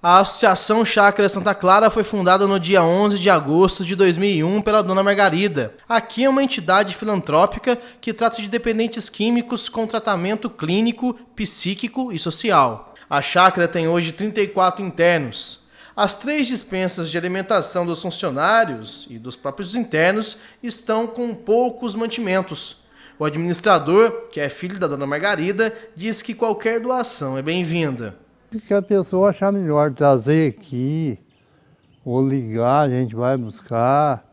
A Associação Chácara Santa Clara foi fundada no dia 11 de agosto de 2001 pela dona Margarida. Aqui é uma entidade filantrópica que trata de dependentes químicos com tratamento clínico, psíquico e social. A chácara tem hoje 34 internos. As três dispensas de alimentação dos funcionários e dos próprios internos estão com poucos mantimentos. O administrador, que é filho da dona Margarida, diz que qualquer doação é bem-vinda que a pessoa achar melhor, trazer aqui, ou ligar, a gente vai buscar,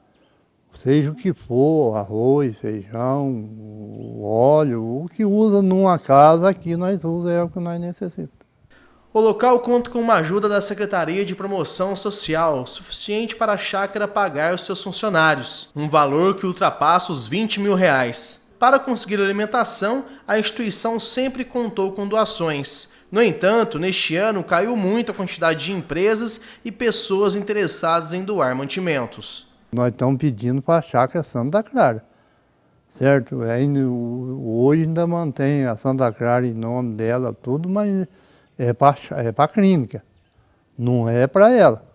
seja o que for, arroz, feijão, óleo, o que usa numa casa aqui, nós usamos é o que nós necessitamos. O local conta com uma ajuda da Secretaria de Promoção Social, suficiente para a chácara pagar os seus funcionários, um valor que ultrapassa os 20 mil reais. Para conseguir alimentação, a instituição sempre contou com doações. No entanto, neste ano caiu muito a quantidade de empresas e pessoas interessadas em doar mantimentos. Nós estamos pedindo para a Chácara Santa Clara, certo? Ainda, é, hoje ainda mantém a Santa Clara em nome dela, tudo, mas é para é a clínica, não é para ela.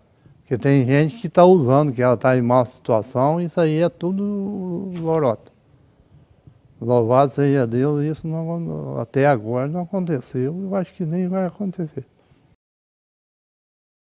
Porque tem gente que está usando, que ela está em má situação, isso aí é tudo lorota. Louvado seja Deus, isso não, até agora não aconteceu e eu acho que nem vai acontecer.